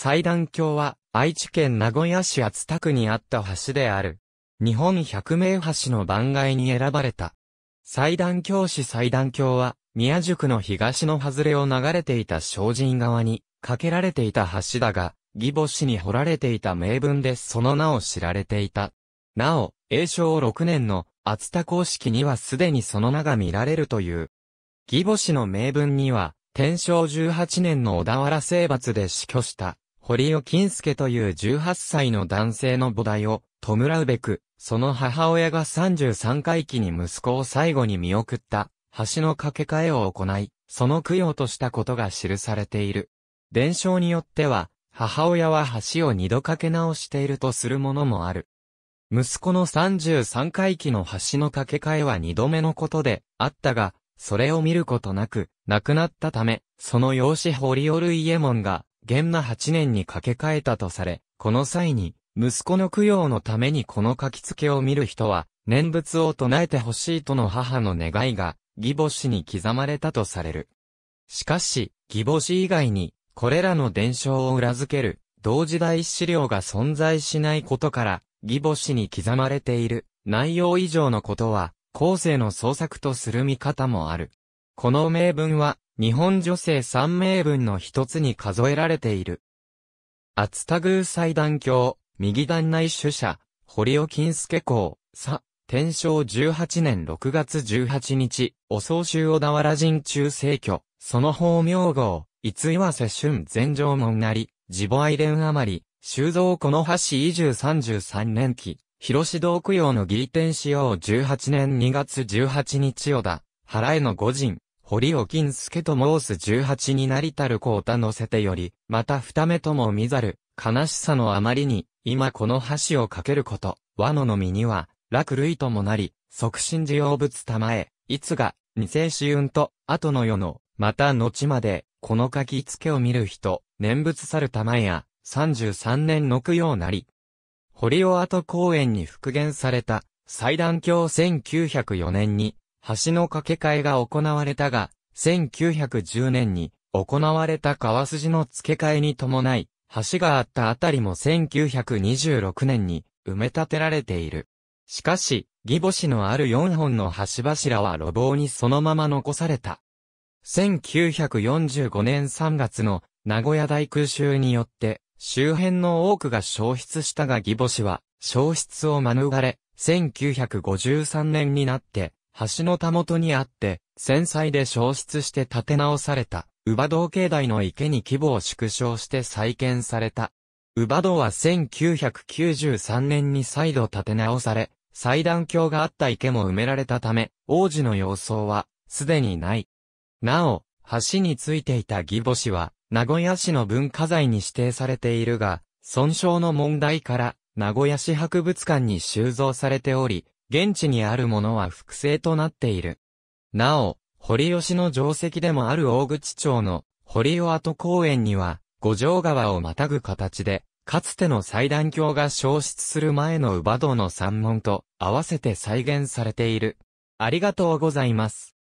祭壇橋は愛知県名古屋市厚田区にあった橋である。日本百名橋の番外に選ばれた。祭壇橋市祭壇橋は宮宿の東の外れを流れていた精進川に架けられていた橋だが、義母市に掘られていた名文でその名を知られていた。なお、永正6年の厚田公式にはすでにその名が見られるという。義母市の名文には、天正18年の小田原征伐で死去した堀尾金介という18歳の男性の母体を弔うべく、その母親が33回忌に息子を最後に見送った橋の架け替えを行い、その供養としたことが記されている。伝承によっては、母親は橋を二度架け直しているとするものもある。息子の33回忌の橋の架け替えは二度目のことであったが、それを見ることなく、亡くなったため、その養子堀尾類家門が、元馬8年に掛け替えたとされ、この際に、息子の供養のためにこの書き付けを見る人は、念仏を唱えてほしいとの母の願いが、義母氏に刻まれたとされる。しかし、義母氏以外に、これらの伝承を裏付ける、同時代資料が存在しないことから、義母氏に刻まれている、内容以上のことは、後世の創作とする見方もある。この名文は、日本女性三名分の一つに数えられている。厚田宮祭壇橋、右団内主者、堀尾金助公、佐、天正18年6月18日、お総州小田原人中正居、その法名号、いついわせ春前城門なり、自母愛連余り、修造この橋移住33年期、広志道供養の義天使用18年2月18日小田、原への五人、堀尾金助と申す十八になりたる子をたのせてより、また二目とも見ざる、悲しさのあまりに、今この橋をかけること、和ののみには、楽類ともなり、即身事用物玉へ、いつが、二世死運と、後の世の、また後まで、この書き付けを見る人、念仏去る玉や、三十三年の供養なり。堀尾跡公園に復元された、祭壇教1904年に、橋の架け替えが行われたが、1910年に行われた川筋の付け替えに伴い、橋があったあたりも1926年に埋め立てられている。しかし、義母市のある4本の橋柱は路傍にそのまま残された。1945年3月の名古屋大空襲によって周辺の多くが消失したが義母市は消失を免れ、1953年になって橋のたもとにあって、繊細で消失して建て直された、乳母堂境内の池に規模を縮小して再建された。乳母堂は1993年に再度建て直され、祭壇橋があった池も埋められたため、王子の様相は、すでにない。なお、橋についていた義母子は、名古屋市の文化財に指定されているが、損傷の問題から、名古屋市博物館に収蔵されており、現地にあるものは複製となっている。なお、堀吉の定石でもある大口町の堀尾跡公園には、五条川をまたぐ形で、かつての祭壇橋が消失する前の馬道の山門と合わせて再現されている。ありがとうございます。